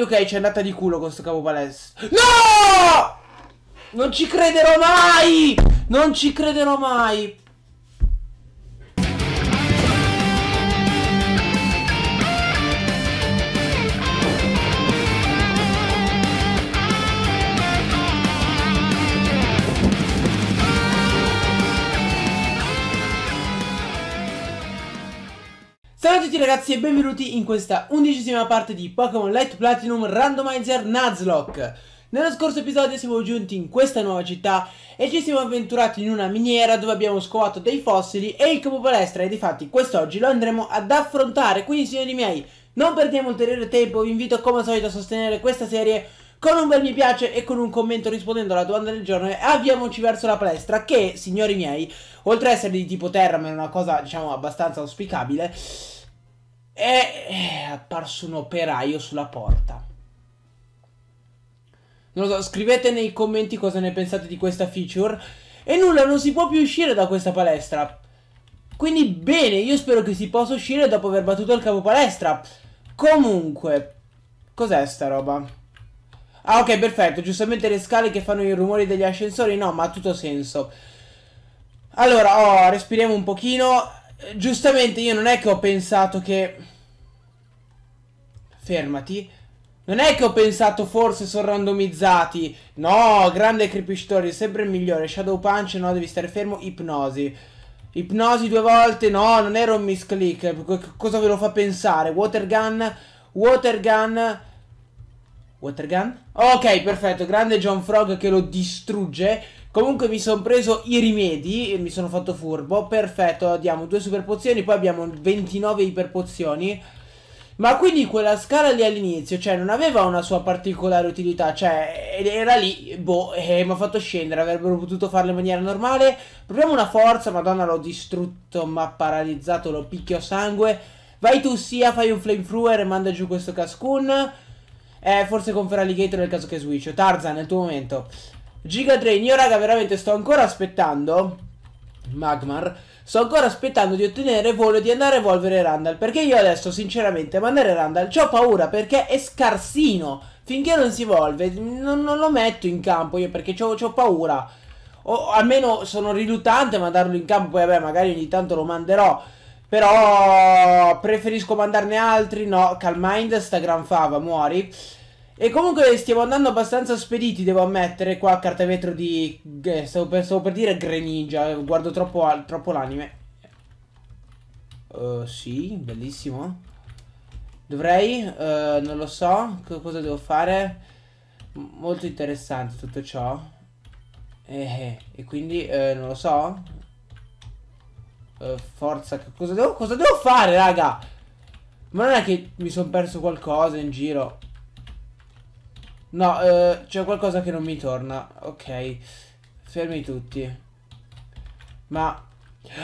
ok, c'è andata di culo con sto capo palestra. No! Non ci crederò mai! Non ci crederò mai! Ciao a tutti ragazzi e benvenuti in questa undicesima parte di Pokémon Light Platinum Randomizer Nuzlocke Nello scorso episodio siamo giunti in questa nuova città e ci siamo avventurati in una miniera dove abbiamo scovato dei fossili e il capopalestra e difatti quest'oggi lo andremo ad affrontare Quindi signori miei non perdiamo ulteriore tempo, vi invito come al solito a sostenere questa serie con un bel mi piace e con un commento rispondendo alla domanda del giorno e avviamoci verso la palestra che, signori miei, oltre ad essere di tipo terra ma è una cosa diciamo abbastanza auspicabile e è apparso un operaio sulla porta. Non lo so, scrivete nei commenti cosa ne pensate di questa feature. E nulla, non si può più uscire da questa palestra. Quindi bene, io spero che si possa uscire dopo aver battuto il capo palestra. Comunque, cos'è sta roba? Ah ok, perfetto, giustamente le scale che fanno i rumori degli ascensori, no, ma ha tutto senso. Allora, oh, respiriamo un pochino giustamente io non è che ho pensato che... Fermati. Non è che ho pensato forse sono randomizzati. No, grande creepy story, sempre il migliore. Shadow punch, no, devi stare fermo. Ipnosi. Ipnosi due volte, no, non era un misclick. Cosa ve lo fa pensare? Water gun, water gun... Water gun? Ok, perfetto, grande John Frog che lo distrugge. Comunque mi sono preso i rimedi e mi sono fatto furbo. Perfetto, diamo due super pozioni, poi abbiamo 29 iperpozioni. Ma quindi quella scala lì all'inizio, cioè, non aveva una sua particolare utilità, cioè, era lì, boh, e eh, mi ha fatto scendere, avrebbero potuto farlo in maniera normale. Proviamo una forza, madonna, l'ho distrutto, ma paralizzato, lo picchio a sangue. Vai tu, sia, fai un flamethrower e manda giù questo cascoon. Eh, forse con Feraligator nel caso che switch. Tarzan, nel tuo momento. Giga Drain, io raga veramente sto ancora aspettando Magmar Sto ancora aspettando di ottenere volo e di andare a evolvere Randall Perché io adesso sinceramente mandare Randall ho paura perché è scarsino Finché non si evolve non, non lo metto in campo io perché ho paura O almeno sono riluttante a mandarlo in campo Poi vabbè magari ogni tanto lo manderò Però preferisco mandarne altri No, Calmind sta gran fava, muori e comunque stiamo andando abbastanza spediti, devo ammettere, qua a carta vetro di... Stavo per, stavo per dire Greninja, guardo troppo, troppo l'anime. Uh, sì, bellissimo. Dovrei, uh, non lo so, cosa devo fare. M molto interessante tutto ciò. Eh, E quindi, uh, non lo so. forza, cosa devo, cosa devo fare, raga? Ma non è che mi sono perso qualcosa in giro. No, eh, c'è qualcosa che non mi torna. Ok. Fermi tutti. Ma...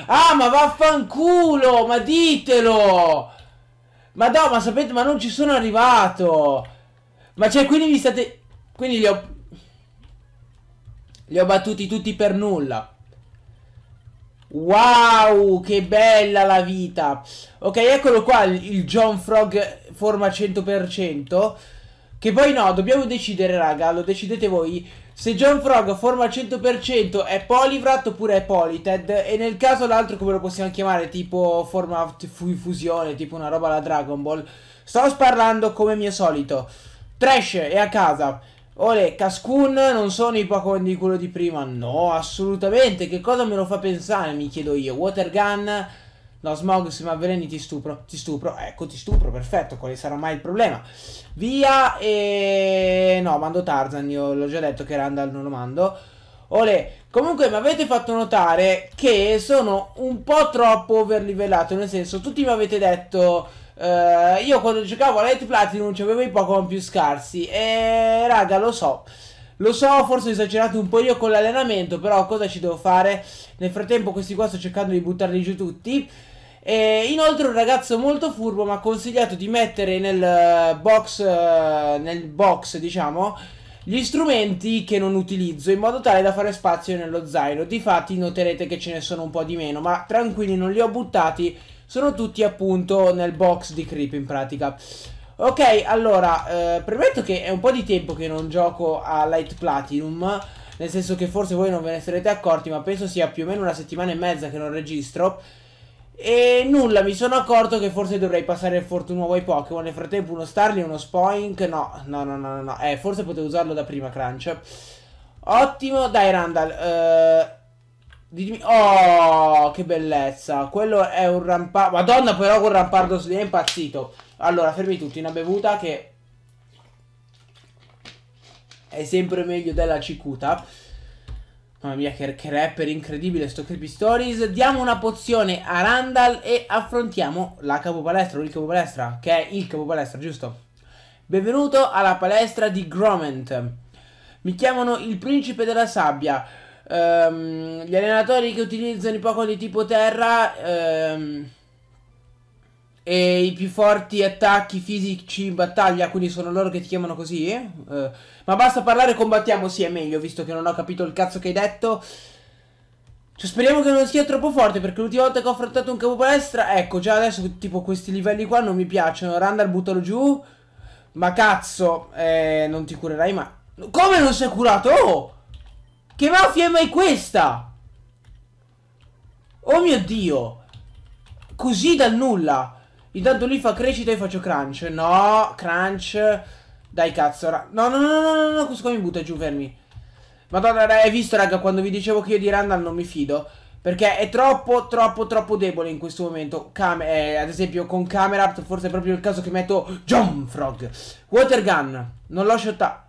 Ah, ma vaffanculo! Ma ditelo! Ma no, ma sapete, ma non ci sono arrivato! Ma cioè, quindi mi state... Quindi li ho... Li ho battuti tutti per nulla. Wow, che bella la vita! Ok, eccolo qua, il John Frog forma 100%. Che poi no, dobbiamo decidere, raga, lo decidete voi. Se John Frog forma al 100% è Polivrat oppure è Polited. E nel caso l'altro come lo possiamo chiamare? Tipo forma fusione, tipo una roba alla Dragon Ball. Sto sparlando come mio solito. Trash è a casa. Ole, Cascun non sono i Pokémon di quello di prima. No, assolutamente. Che cosa me lo fa pensare, mi chiedo io. Water Gun No, smog, se mi avveleni ti stupro. Ti stupro, ecco, ti stupro, perfetto. Quale sarà mai il problema? Via e... No, mando Tarzan, io l'ho già detto che Randall non lo mando. Ole, comunque mi avete fatto notare che sono un po' troppo overlivellato, nel senso, tutti mi avete detto... Eh, io quando giocavo a Light Platinum c'avevo i Pokémon più scarsi e raga lo so lo so, forse ho esagerato un po' io con l'allenamento, però cosa ci devo fare? Nel frattempo questi qua sto cercando di buttarli giù tutti. E inoltre un ragazzo molto furbo mi ha consigliato di mettere nel eh, box, eh, nel box diciamo, gli strumenti che non utilizzo in modo tale da fare spazio nello zaino. Difatti noterete che ce ne sono un po' di meno, ma tranquilli non li ho buttati, sono tutti appunto nel box di creep in pratica. Ok, allora, eh, premetto che è un po' di tempo che non gioco a Light Platinum, nel senso che forse voi non ve ne sarete accorti, ma penso sia più o meno una settimana e mezza che non registro. E nulla, mi sono accorto che forse dovrei passare il Fortune nuovo ai Pokémon. Nel frattempo uno Starly, uno Spoink. No, no, no, no, no. Eh, forse potevo usarlo da prima, Crunch. Ottimo, dai Randall. Uh, oh, che bellezza. Quello è un rampardo. Madonna, però quel rampardo lì è impazzito. Allora, fermi tutti, una bevuta che... È sempre meglio della cicuta. Mamma mia, che, che rapper incredibile sto Creepy Stories. Diamo una pozione a Randall e affrontiamo la capopalestra, o il capopalestra, che è il capopalestra, giusto? Benvenuto alla palestra di Gromant. Mi chiamano il principe della sabbia. Um, gli allenatori che utilizzano i poco di tipo terra... Um, e i più forti attacchi fisici in battaglia, quindi sono loro che ti chiamano così? Eh? Uh, ma basta parlare e combattiamo, sì è meglio, visto che non ho capito il cazzo che hai detto. Cioè, speriamo che non sia troppo forte, perché l'ultima volta che ho affrontato un capo palestra, ecco, già adesso tipo questi livelli qua non mi piacciono. Randall buttalo giù, ma cazzo, eh, non ti curerai mai. Come non sei curato? Oh! Che mafia è mai questa? Oh mio Dio! Così dal nulla! Intanto lui fa crescita e io faccio crunch. No, crunch. Dai cazzo. No, no, no, no, no, no, questo qua mi butta giù, fermi. Madonna, hai visto, raga, quando vi dicevo che io di Randall non mi fido? Perché è troppo, troppo, troppo debole in questo momento. Cam eh, ad esempio, con Camera Up, forse è proprio il caso che metto John Frog. Water Gun. Non l'ho shotta.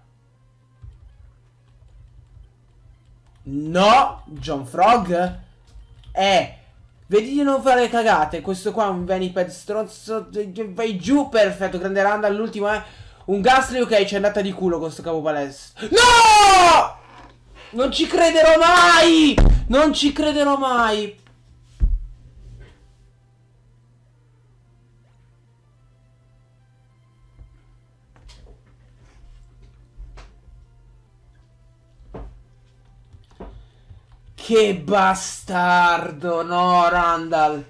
No, John Frog. Eh. Vedi di non fare cagate. Questo qua è un Veniped stronzo. Vai giù, perfetto. Grande randa all'ultimo, eh. Un Gasly, ok, c'è andata di culo con sto capo palestra. No! Non ci crederò mai! Non ci crederò mai! Che bastardo, no, Randall.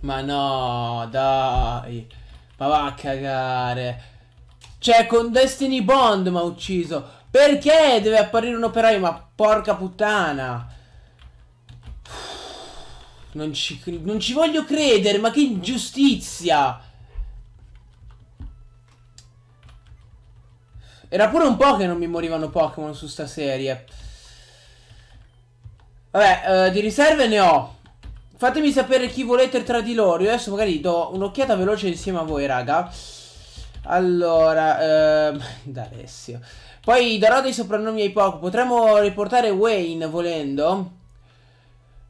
Ma no, dai. Ma va a cagare. Cioè, con Destiny Bond mi ha ucciso. Perché deve apparire un operaio? Ma porca puttana. Non ci, non ci voglio credere, ma che ingiustizia! Era pure un po' che non mi morivano Pokémon su sta serie. Vabbè, eh, di riserve ne ho. Fatemi sapere chi volete tra di loro. Io adesso magari do un'occhiata veloce insieme a voi, raga. Alora, ehm, D'Alessio. Poi darò dei soprannomi ai Pokémon. Potremmo riportare Wayne volendo.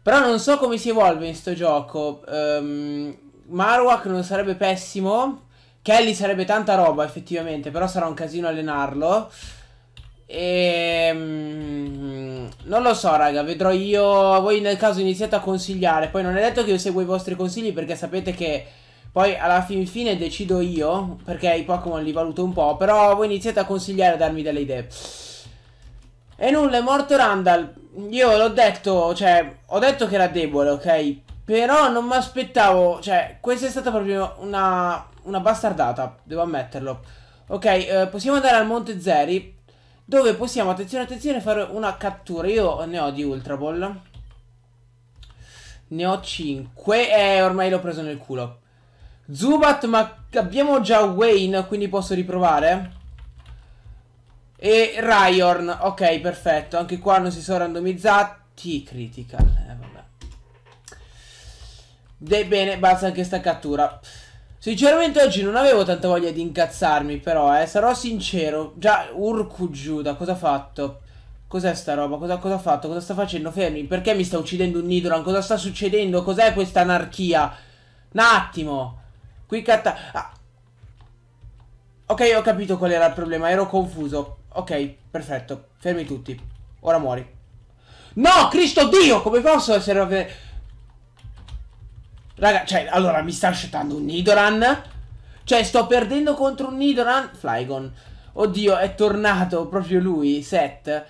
Però non so come si evolve in sto gioco. Um, ehm, Marowak non sarebbe pessimo. Kelly sarebbe tanta roba effettivamente, però sarà un casino allenarlo. E... Ehm, non lo so, raga, vedrò io. Voi nel caso iniziate a consigliare. Poi non è detto che io seguo i vostri consigli perché sapete che poi alla fin fine decido io, perché i Pokémon li valuto un po', però voi iniziate a consigliare e darmi delle idee. E nulla, è morto Randall. Io l'ho detto, cioè, ho detto che era debole, ok? Però non mi aspettavo, cioè, questa è stata proprio una, una bastardata, devo ammetterlo. Ok, eh, possiamo andare al Monte Zeri, dove possiamo, attenzione, attenzione, fare una cattura. Io ne ho di Ultra Ball. Ne ho 5 e ormai l'ho preso nel culo. Zubat, ma abbiamo già Wayne, quindi posso riprovare? E Ryorn, ok, perfetto. Anche qua non si sono randomizzati. Critical, eh, vabbè. De bene, basta anche sta cattura. Sinceramente oggi non avevo tanta voglia di incazzarmi, però, eh, sarò sincero. Già, Urku Giuda, cosa ha fatto? Cos'è sta roba? Cosa, cosa, ha fatto? Cosa sta facendo? Fermi, perché mi sta uccidendo un Nidoran? Cosa sta succedendo? Cos'è questa anarchia? Un attimo. Qui catta... Ah. Ok, ho capito qual era il problema, ero confuso. Ok, perfetto. Fermi tutti. Ora muori. No, Cristo Dio! Come posso essere... Ave... Raga, cioè, allora, mi sta scettando un Nidoran? Cioè, sto perdendo contro un Nidoran? Flygon. Oddio, è tornato proprio lui, Set.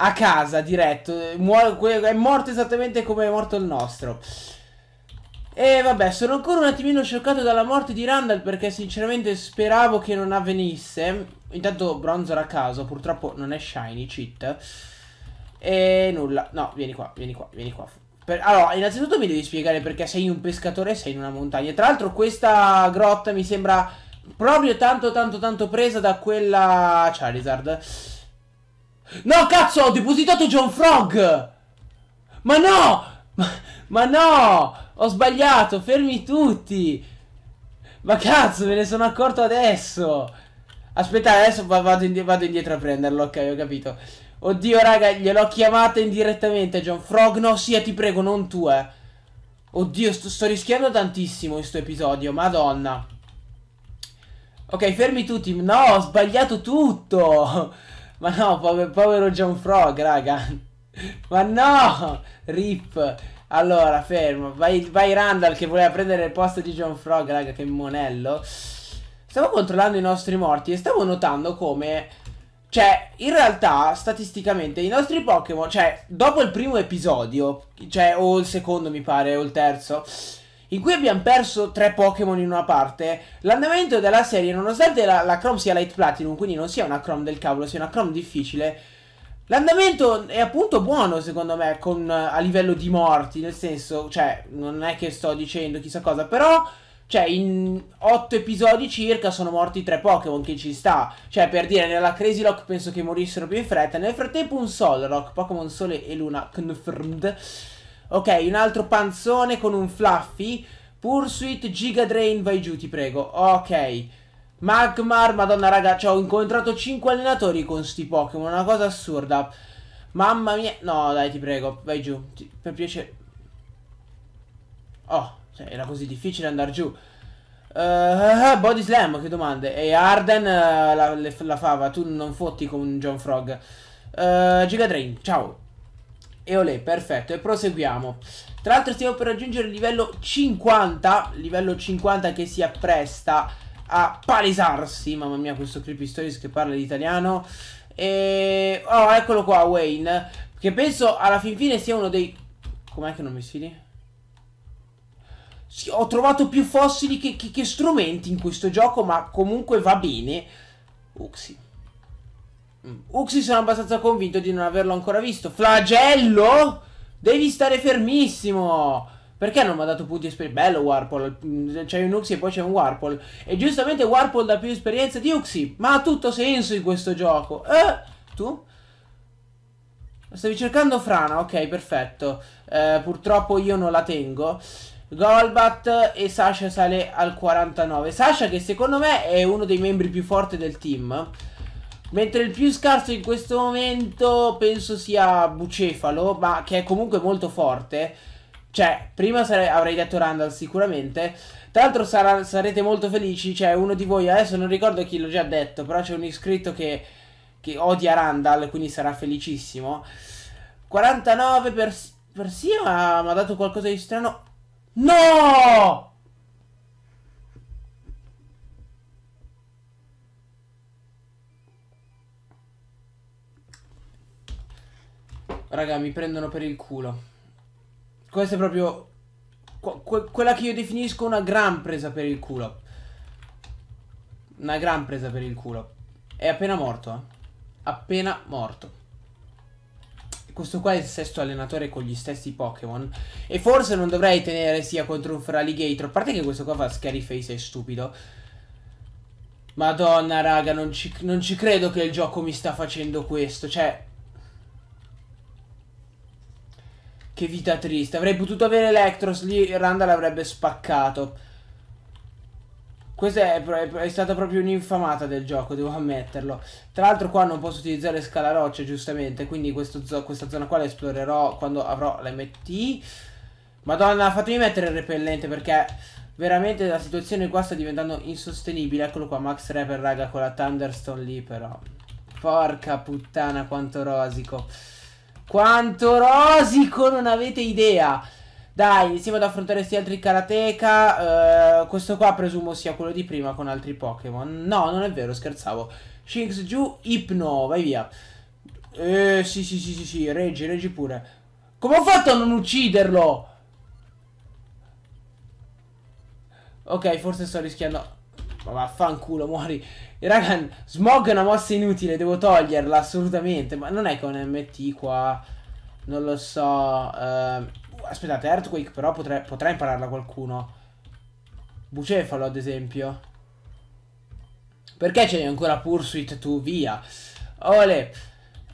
A casa, diretto. Muo è morto esattamente come è morto il nostro. E vabbè, sono ancora un attimino scioccato dalla morte di Randall perché sinceramente speravo che non avvenisse. Intanto bronzer a caso, purtroppo non è shiny, cheat. E nulla, no, vieni qua, vieni qua, vieni qua. Per... Allora, innanzitutto mi devi spiegare perché sei un pescatore e sei in una montagna. Tra l'altro questa grotta mi sembra proprio tanto tanto tanto presa da quella Charizard. No, cazzo, ho depositato John Frog! Ma no! ma, ma no! Ho sbagliato, fermi tutti. Ma cazzo, me ne sono accorto adesso. Aspetta, adesso vado, indietro, vado indietro a prenderlo, ok, ho capito. Oddio, raga, gliel'ho chiamata indirettamente, John Frog. No, sì, ti prego, non tu, eh. Oddio, sto, sto rischiando tantissimo questo episodio, madonna. Ok, fermi tutti. No, ho sbagliato tutto. Ma no, povero, povero John Frog, raga. Ma no, rip. Allora, fermo. Vai, vai Randall che voleva prendere il posto di John Frog, raga, che monello. Stavo controllando i nostri morti e stavo notando come... Cioè, in realtà, statisticamente, i nostri Pokémon... Cioè, dopo il primo episodio, cioè, o il secondo mi pare, o il terzo in cui abbiamo perso tre Pokémon in una parte, l'andamento della serie, nonostante la, la Chrome sia Light Platinum, quindi non sia una Chrome del cavolo, sia una Chrome difficile, L'andamento è appunto buono secondo me con, a livello di morti, nel senso, cioè, non è che sto dicendo chissà cosa, però, cioè, in otto episodi circa sono morti tre Pokémon che ci sta. Cioè, per dire, nella Crazy Rock penso che morissero più in fretta. Nel frattempo un Solrock, Pokémon Sole e Luna, confirmed. Ok, un altro panzone con un Fluffy. Pursuit, Giga Drain, vai giù, ti prego. Ok. Magmar, madonna raga, cioè, ho incontrato 5 allenatori con sti Pokémon, una cosa assurda. Mamma mia, no dai ti prego, vai giù, ti... per piacere. Oh, cioè, era così difficile andare giù. Uh, body Slam, che domande. E Arden, uh, la, le, la, fava, tu non fotti con John Frog. Uh, Drain, ciao. E olè, perfetto, e proseguiamo. Tra l'altro stiamo per raggiungere il livello 50, livello 50 che si appresta a palesarsi. Mamma mia, questo Creepy Stories che parla di italiano. E... Oh, eccolo qua, Wayne. Che penso alla fin fine sia uno dei... Com'è che non mi sfidi? Sì, ho trovato più fossili che, che, che, strumenti in questo gioco, ma comunque va bene. Uxi. Mm. Uxi sono abbastanza convinto di non averlo ancora visto. Flagello? Devi stare fermissimo. Perché non mi ha dato punti esperienza? Bello Warpol. c'è un Uxie e poi c'è un Warpol. E giustamente Warpol dà più esperienza di Uxie, ma ha tutto senso in questo gioco. Eh, tu? Stavi cercando Frana, ok, perfetto. Eh, purtroppo io non la tengo. Golbat e Sasha sale al 49. Sasha che secondo me è uno dei membri più forti del team. Mentre il più scarso in questo momento penso sia Bucefalo, ma che è comunque molto forte. Cioè, prima sare- avrei detto Randall sicuramente. Tra l'altro sar- sarete molto felici, cioè uno di voi, adesso non ricordo chi l'ho già detto, però c'è un iscritto che, che odia Randall, quindi sarà felicissimo. 49 per, per sì, ma mi ha dato qualcosa di strano. No! Raga, mi prendono per il culo questa è proprio que quella che io definisco una gran presa per il culo. Una gran presa per il culo. È appena morto, eh. Appena morto. Questo qua è il sesto allenatore con gli stessi Pokémon. E forse non dovrei tenere sia contro un Feraligator. A parte che questo qua fa scary face e stupido. Madonna, raga, non ci, non ci credo che il gioco mi sta facendo questo. Cioè, Che vita triste. Avrei potuto avere Electros, lì Randall avrebbe spaccato. Questa è, è, stata proprio un'infamata del gioco, devo ammetterlo. Tra l'altro qua non posso utilizzare scala roccia, giustamente, quindi zo questa zona qua la esplorerò quando avrò l'MT. Madonna, fatemi mettere il repellente perché veramente la situazione qua sta diventando insostenibile. Eccolo qua, Max Rapper, raga, con la Thunderstone lì però. Porca puttana, quanto rosico. Quanto rosico, non avete idea. Dai, iniziamo ad affrontare questi altri karateka. Uh, questo qua presumo sia quello di prima con altri Pokémon. No, non è vero, scherzavo. Shinx giù, Ipno, vai via. Eh, sì, sì, sì, sì, sì, reggi, reggi pure. Come ho fatto a non ucciderlo? Ok, forse sto rischiando... Ma vaffanculo, muori. Raga, smog è una mossa inutile, devo toglierla assolutamente. Ma non è con MT qua. Non lo so. Uh, aspettate, Earthquake però potrei, potrà impararla qualcuno. Bucefalo, ad esempio. Perché c'è ancora Pursuit tu? Via. Ole.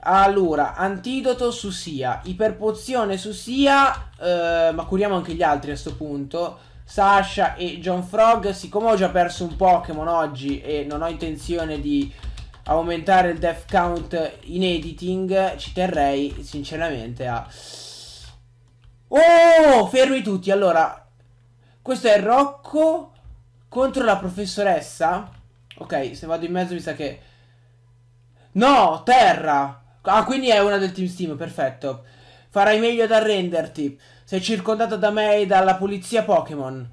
Allora, antidoto su Sia, iperpozione su Sia, eh, ma curiamo anche gli altri a questo punto. Sasha e John Frog. Siccome ho già perso un Pokémon oggi e non ho intenzione di aumentare il death count in editing, ci terrei sinceramente a... Oh, fermi tutti. Allora, questo è Rocco contro la professoressa. Ok, se vado in mezzo mi sa che... No, terra! Ah, quindi è una del Team Steam, perfetto. Farai meglio ad arrenderti. Sei circondato da me e dalla polizia Pokémon.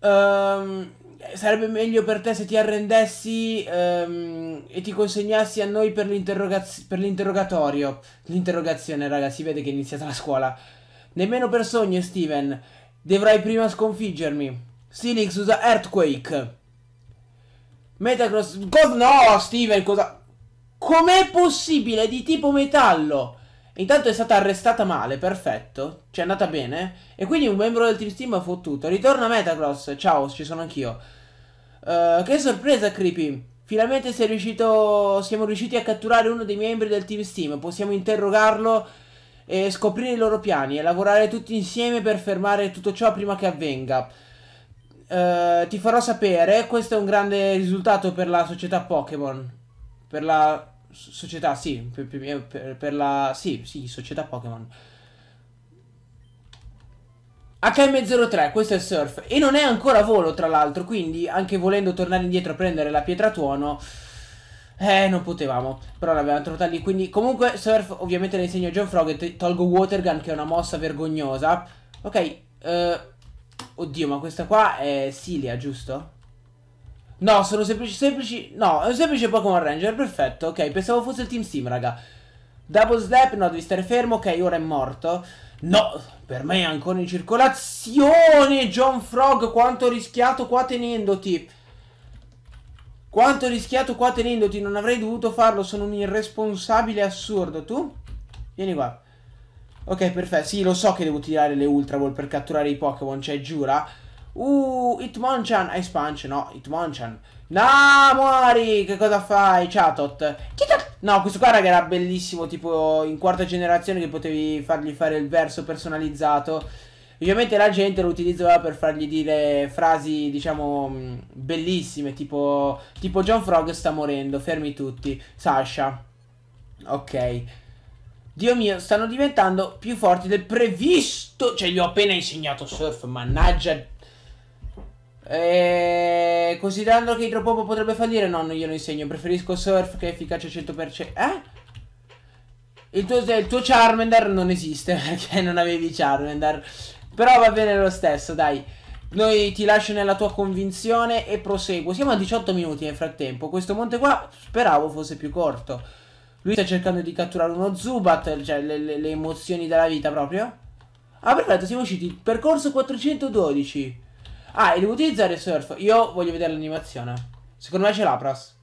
Um, sarebbe meglio per te se ti arrendessi um, e ti consegnassi a noi per, l'interrogaz- per l'interrogatorio. L'interrogazione, raga, si vede che è iniziata la scuola. Nemmeno per sogno, Steven. Dovrai prima sconfiggermi. Silix usa Earthquake. Metacross... God, no, Steven, cosa... Com'è possibile È di tipo metallo? Intanto è stata arrestata male, perfetto. Ci è andata bene. E quindi un membro del team Steam ha fottuto. Ritorna Metagross. Ciao, ci sono anch'io. Uh, che sorpresa, Creepy. Finalmente riuscito... siamo riusciti a catturare uno dei membri del team Steam. Possiamo interrogarlo e scoprire i loro piani e lavorare tutti insieme per fermare tutto ciò prima che avvenga. Uh, ti farò sapere, questo è un grande risultato per la società Pokémon. Per la società, sì, per, eh, per, per, la... Sì, sì, società Pokémon. HM03, questo è Surf. E non è ancora volo, tra l'altro, quindi anche volendo tornare indietro a prendere la pietra tuono... Eh, non potevamo, però l'abbiamo trovata lì, quindi... Comunque, Surf ovviamente le insegno a John Frog e tolgo Watergun, che è una mossa vergognosa. Ok, eh... Oddio, ma questa qua è Silia, giusto? No, sono semplici, semplici. No, è un semplice Pokémon Ranger, perfetto. Ok, pensavo fosse il Team Steam, raga. Double slap, no, devi stare fermo, ok, ora è morto. No, per me è ancora in circolazione. John Frog, quanto ho rischiato qua tenendoti. Quanto ho rischiato qua tenendoti, non avrei dovuto farlo, sono un irresponsabile assurdo. Tu? Vieni qua. Ok, perfetto, sì, lo so che devo tirare le Ultra Ball per catturare i Pokémon, cioè giura. Uh, Hitmonchan, Ice Punch, no, Hitmonchan. No, muori, che cosa fai, Chatot? No, questo qua, raga, era bellissimo, tipo in quarta generazione che potevi fargli fare il verso personalizzato. Ovviamente la gente lo utilizzava per fargli dire frasi, diciamo, mm, bellissime, tipo, tipo John Frog sta morendo, fermi tutti, Sasha. Ok. Dio mio, stanno diventando più forti del previsto. Cioè, gli ho appena insegnato surf, mannaggia e... Eh, considerando che Hydropop potrebbe fallire, no, non glielo insegno. Preferisco Surf che è efficace 100%. Eh? Il tuo, il tuo, Charmander non esiste perché non avevi Charmander. Però va bene lo stesso, dai. Noi ti lascio nella tua convinzione e proseguo. Siamo a 18 minuti nel frattempo. Questo monte qua speravo fosse più corto. Lui sta cercando di catturare uno Zubat, cioè le, le, le emozioni della vita proprio. Ah, perfetto, siamo usciti. Percorso 412. Ah, e devo utilizzare surf. Io voglio vedere l'animazione. Secondo me c'è l'Apras.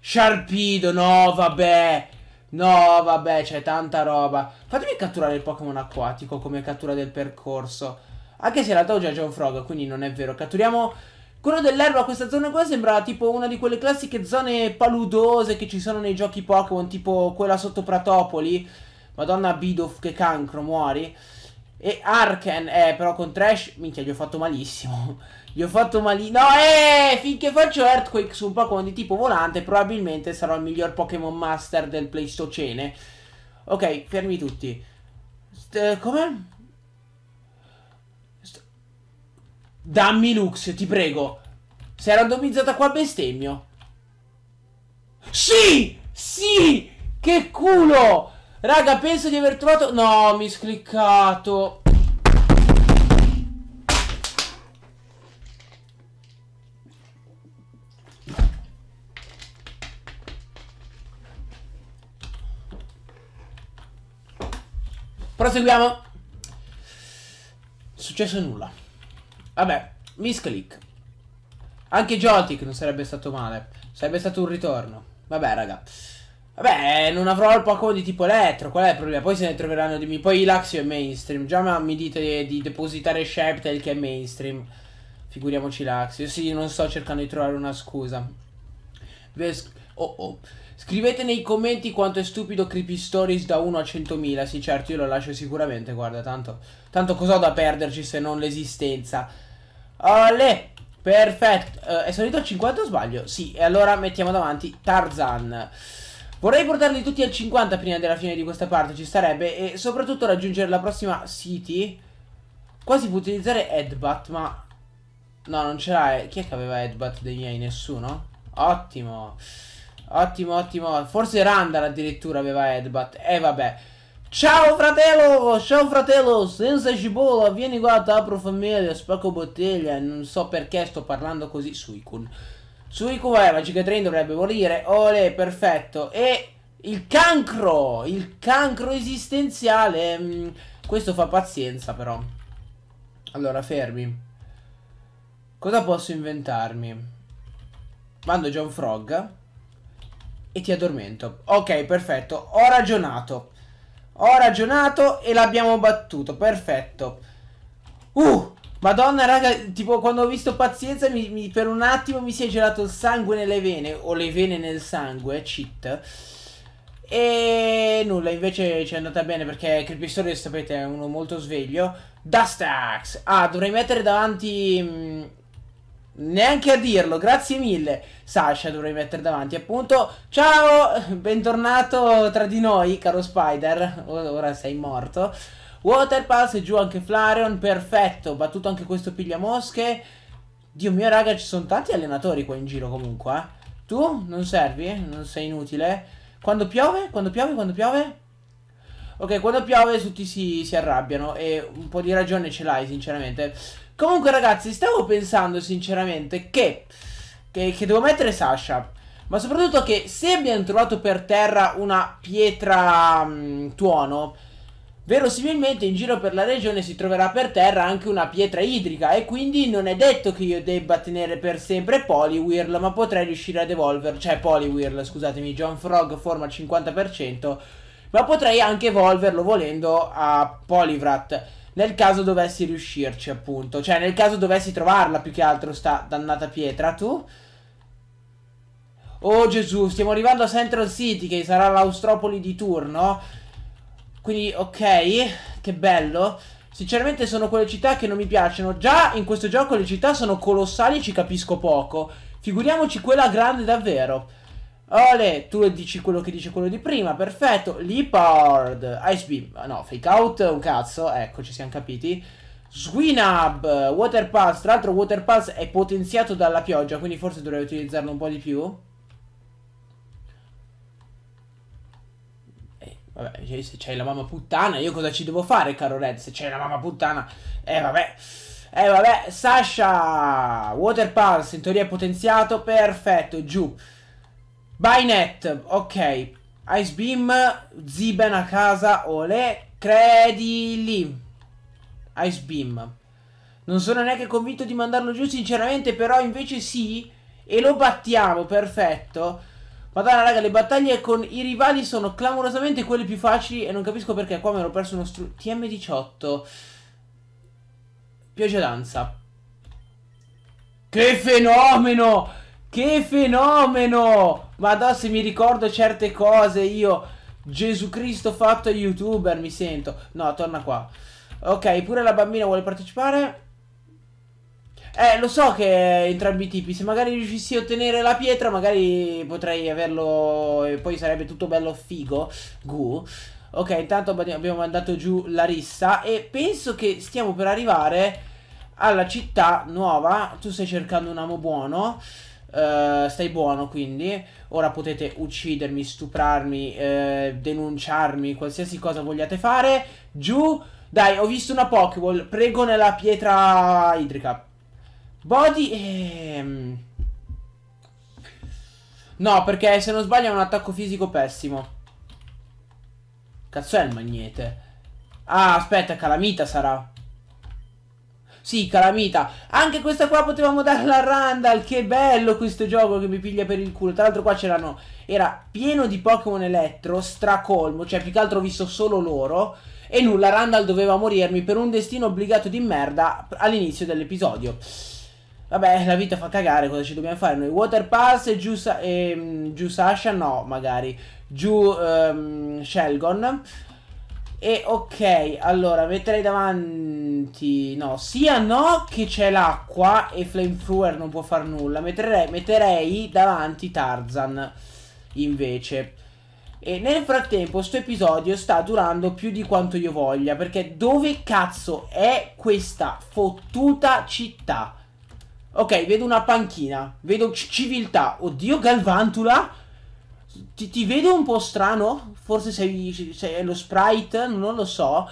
Sharpedo, no, vabbè. No, vabbè, c'è tanta roba. Fatemi catturare il Pokémon acquatico come cattura del percorso. Anche se in realtà ho già un frog, quindi non è vero. Catturiamo quello dell'erba, questa zona qua sembra tipo una di quelle classiche zone paludose che ci sono nei giochi Pokémon, tipo quella sotto Pratopoli. Madonna Bidoff, che cancro, muori. E Arken, eh, però con Trash, minchia, gli ho fatto malissimo. Gli ho fatto malissimo. No, eh, finché faccio Earthquake su un Pokémon di tipo volante, probabilmente sarò il miglior Pokémon Master del Pleistocene. Ok, fermi tutti. St eh, come? St Dammi Lux, ti prego. Se è randomizzata qua bestemmio. Sì! Sì! Che culo! Raga, penso di aver trovato... No, mi scliccato. Proseguiamo. Successo nulla. Vabbè, misclick. Anche Jotic non sarebbe stato male. Sarebbe stato un ritorno. Vabbè, raga. Vabbè, non avrò il Pokémon di tipo elettro, qual è il problema? Poi se ne troveranno di me. Poi Laxio è mainstream. Già mi dite di depositare Sceptile che è mainstream. Figuriamoci Laxio. Sì, non sto cercando di trovare una scusa. Oh, oh. Scrivete nei commenti quanto è stupido Creepy Stories da 1 a 100.000. Sì, certo, io lo lascio sicuramente, guarda, tanto... Tanto cosa ho da perderci se non l'esistenza? Ale! Perfetto. Uh, è salito al 50 o sbaglio? Sì, e allora mettiamo davanti Tarzan. Vorrei portarli tutti al 50 prima della fine di questa parte, ci sarebbe, e soprattutto raggiungere la prossima City. Qua si può utilizzare Headbutt, ma... No, non ce l'ha. Chi è che aveva Headbutt dei miei? Nessuno? Ottimo. Ottimo, ottimo. Forse Randall addirittura aveva Headbutt. E eh, vabbè. Ciao fratello, ciao fratello, senza cibola, vieni qua, apro famiglia, spacco bottiglia, non so perché sto parlando così, Suicune. Sui Suicune, Magic Train dovrebbe morire. Ole, perfetto. E il cancro, il cancro esistenziale. Mm, questo fa pazienza però. Allora, fermi. Cosa posso inventarmi? Mando John Frog e ti addormento. Ok, perfetto. Ho ragionato. Ho ragionato e l'abbiamo battuto. Perfetto. Uh! Madonna, raga, tipo quando ho visto pazienza mi, mi, per un attimo mi si è gelato il sangue nelle vene, o le vene nel sangue, cheat. E nulla, invece ci è andata bene perché Creepistore, sapete, è uno molto sveglio. Dustax! Ah, dovrei mettere davanti... Mm, neanche a dirlo, grazie mille. Sasha dovrei mettere davanti, appunto. Ciao, bentornato tra di noi, caro Spider. Ora sei morto. Waterpulse e giù anche Flareon, perfetto, battuto anche questo pigliamosche. Dio mio raga, ci sono tanti allenatori qua in giro comunque, eh. Tu non servi, non sei inutile. Quando piove? Quando piove? Quando piove? Ok, quando piove tutti si, si arrabbiano e un po' di ragione ce l'hai sinceramente. Comunque ragazzi, stavo pensando sinceramente che, che, che devo mettere Sasha. Ma soprattutto che se abbiamo trovato per terra una pietra mh, mm, tuono, Verosimilmente in giro per la regione si troverà per terra anche una pietra idrica e quindi non è detto che io debba tenere per sempre Poliwhirl ma potrei riuscire a devolverlo, cioè Poliwhirl scusatemi, John Frog forma 50% ma potrei anche evolverlo volendo a Polivrat nel caso dovessi riuscirci appunto, cioè nel caso dovessi trovarla più che altro sta dannata pietra tu. Oh Gesù, stiamo arrivando a Central City che sarà l'Austropoli di turno. Quindi, ok, che bello. Sinceramente sono quelle città che non mi piacciono. Già in questo gioco le città sono colossali ci capisco poco. Figuriamoci quella grande davvero. Ole, tu dici quello che dice quello di prima, perfetto. Leopard, Ice Beam, no, Fake Out, un cazzo, ecco, ci siamo capiti. Swinab, Water Pulse, tra l'altro Water Pulse è potenziato dalla pioggia, quindi forse dovrei utilizzarlo un po' di più. Vabbè, cioè, se c'hai la mamma puttana, io cosa ci devo fare, caro Red? Se c'hai la mamma puttana, eh vabbè. Eh vabbè, Sasha, Water Pulse in teoria è potenziato, perfetto, giù. Bynet, ok. Ice Beam, Ziben a casa, ole. Credi lì. Ice Beam. Non sono neanche convinto di mandarlo giù, sinceramente, però invece sì. E lo battiamo, perfetto. Madonna raga le battaglie con i rivali sono clamorosamente quelle più facili E non capisco perché qua mi ero perso uno stru... TM18 Pioggia danza Che fenomeno Che fenomeno Madonna se mi ricordo certe cose io Gesù Cristo fatto youtuber mi sento No torna qua Ok pure la bambina vuole partecipare eh, lo so che entrambi i tipi. Se magari riuscissi a ottenere la pietra, magari potrei averlo. E poi sarebbe tutto bello figo. Gu. Ok, intanto abbiamo mandato giù la rissa. E penso che stiamo per arrivare alla città nuova. Tu stai cercando un amo buono. Uh, stai buono quindi. Ora potete uccidermi, stuprarmi, eh, denunciarmi, qualsiasi cosa vogliate fare. Giù. Dai, ho visto una pokeball Prego nella pietra idrica. Body e... Ehm, no, perché se non sbaglio è un attacco fisico pessimo. Cazzo è il magnete? Ah, aspetta, calamita sarà. Sì, calamita. Anche questa qua potevamo darla a Randall. Che bello questo gioco che mi piglia per il culo. Tra l'altro qua c'erano... Era pieno di Pokémon elettro, stracolmo. Cioè, più che altro ho visto solo loro. E nulla, Randall doveva morirmi per un destino obbligato di merda all'inizio dell'episodio. Vabbè, la vita fa cagare, cosa ci dobbiamo fare noi? Water Pass e giù, e, giù Sasha, no, magari. Giù um, ehm, Shelgon. E ok, allora metterei davanti... No, sia no che c'è l'acqua e Flamethrower non può far nulla. Metterei, metterei davanti Tarzan invece. E nel frattempo questo episodio sta durando più di quanto io voglia. Perché dove cazzo è questa fottuta città? Ok, vedo una panchina. Vedo civiltà. Oddio, Galvantula. Ti, ti vedo un po' strano. Forse sei, sei lo sprite, non lo so.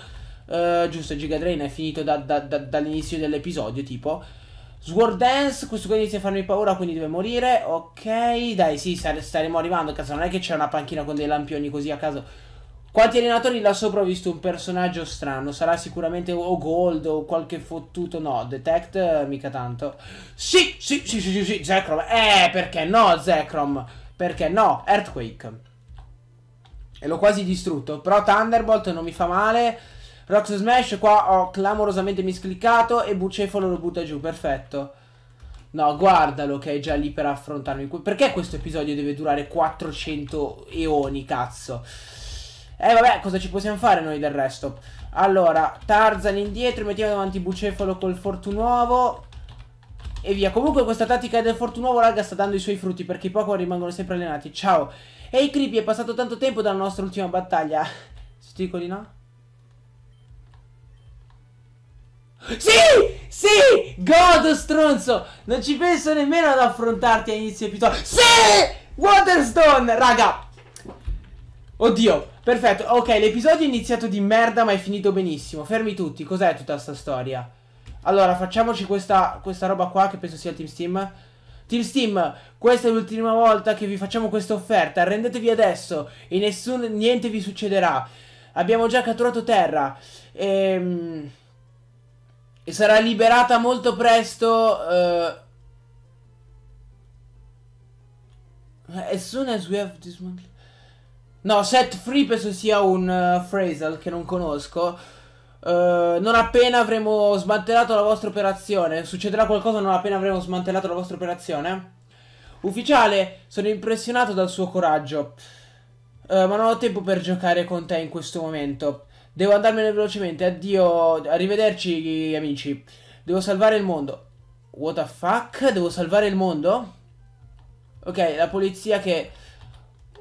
Uh, giusto, Gigadrain è finito da, da, da, dall'inizio dell'episodio, tipo. Sword Dance, questo qua inizia a farmi paura, quindi deve morire. Ok, dai, sì, staremo arrivando. Cazzo, non è che c'è una panchina con dei lampioni così a caso. Quanti allenatori là sopra ho visto un personaggio strano? Sarà sicuramente o Gold o qualche fottuto. No, Detect eh, mica tanto. Sì, sì, sì, sì, sì, sì. Zekrom. Eh, perché no, Zekrom? Perché no? Earthquake. E l'ho quasi distrutto. Però Thunderbolt non mi fa male. Rock Smash qua ho clamorosamente miscliccato e Bucefalo lo butta giù. Perfetto. No, guardalo che è già lì per affrontarmi. Perché questo episodio deve durare 400 eoni, cazzo? Eh vabbè, cosa ci possiamo fare noi del resto? Allora, Tarzan indietro, mettiamo davanti Bucefalo col Fortunuovo e via. Comunque questa tattica del Fortunuovo, raga, sta dando i suoi frutti perché i Pokémon rimangono sempre allenati. Ciao! Ehi Creepy, è passato tanto tempo dalla nostra ultima battaglia. Se ti dico di no? Sì! Sì! Godo stronzo! Non ci penso nemmeno ad affrontarti a inizio episodio. Sì! Waterstone! Raga! Oddio, Perfetto, ok, l'episodio è iniziato di merda ma è finito benissimo. Fermi tutti, cos'è tutta questa storia? Allora, facciamoci questa, questa, roba qua che penso sia Team Steam. Team Steam, questa è l'ultima volta che vi facciamo questa offerta. Rendetevi adesso e nessun, niente vi succederà. Abbiamo già catturato Terra. E, ehm, e sarà liberata molto presto. Uh, as soon as we have dismantled... No, set free penso sia un uh, eh, phrasal che non conosco. Uh, non appena avremo smantellato la vostra operazione. Succederà qualcosa non appena avremo smantellato la vostra operazione? Ufficiale, sono impressionato dal suo coraggio. Uh, ma non ho tempo per giocare con te in questo momento. Devo andarmene velocemente. Addio. Arrivederci, amici. Devo salvare il mondo. What the fuck? Devo salvare il mondo? Ok, la polizia che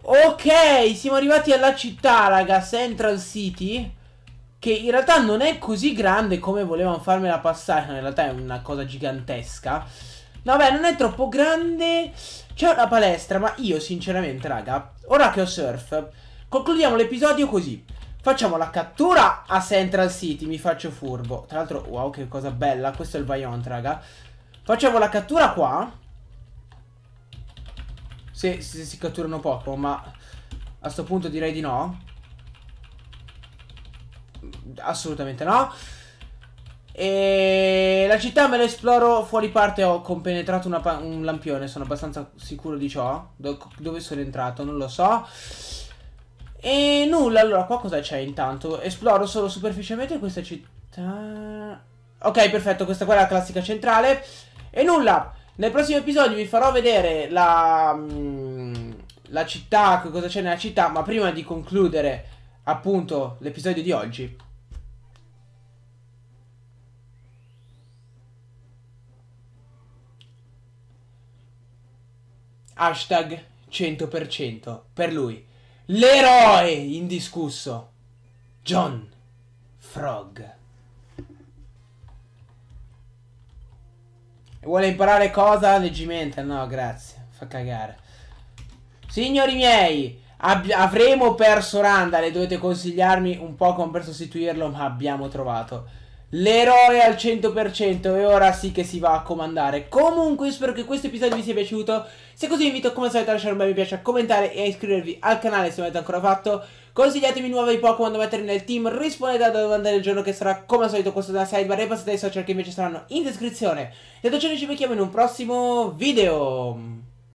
Ok, siamo arrivati alla città, raga, Central City. Che in realtà non è così grande come volevano farmela passare. in realtà è una cosa gigantesca. Vabbè, non è troppo grande. C'è una palestra, ma io sinceramente, raga, ora che ho surf, concludiamo l'episodio così. Facciamo la cattura a Central City, mi faccio furbo. Tra l'altro, wow, che cosa bella, questo è il Viont, raga. Facciamo la cattura qua se, se si catturano poco, ma a sto punto direi di no. Assolutamente no. E la città me la esploro fuori parte. Ho compenetrato un lampione. Sono abbastanza sicuro di ciò. Do dove sono entrato? Non lo so. E nulla. Allora, qua cosa c'è intanto? Esploro solo superficialmente questa città. Ok, perfetto. Questa qua è la classica centrale. E nulla. Nel prossimo episodio vi farò vedere la, mm, la città, cosa c'è nella città, ma prima di concludere appunto l'episodio di oggi. Hashtag 100% per lui. L'eroe indiscusso. John Frog. Vuole imparare cosa? Leggimenta? No, grazie. Fa cagare. Signori miei, avremo perso Randall e dovete consigliarmi un po' come per sostituirlo, ma abbiamo trovato L'eroe al 100% e ora sì che si va a comandare Comunque spero che questo episodio vi sia piaciuto Se così vi invito come al solito a lasciare un bel mi piace, a commentare e a iscrivervi al canale se non l'avete ancora fatto Consigliatemi nuovi Pokémon da mettere nel team Rispondete alla domanda del giorno che sarà come al solito questo della sidebar E passate ai social che invece saranno in descrizione Detto ciò ci becchiamo in un prossimo video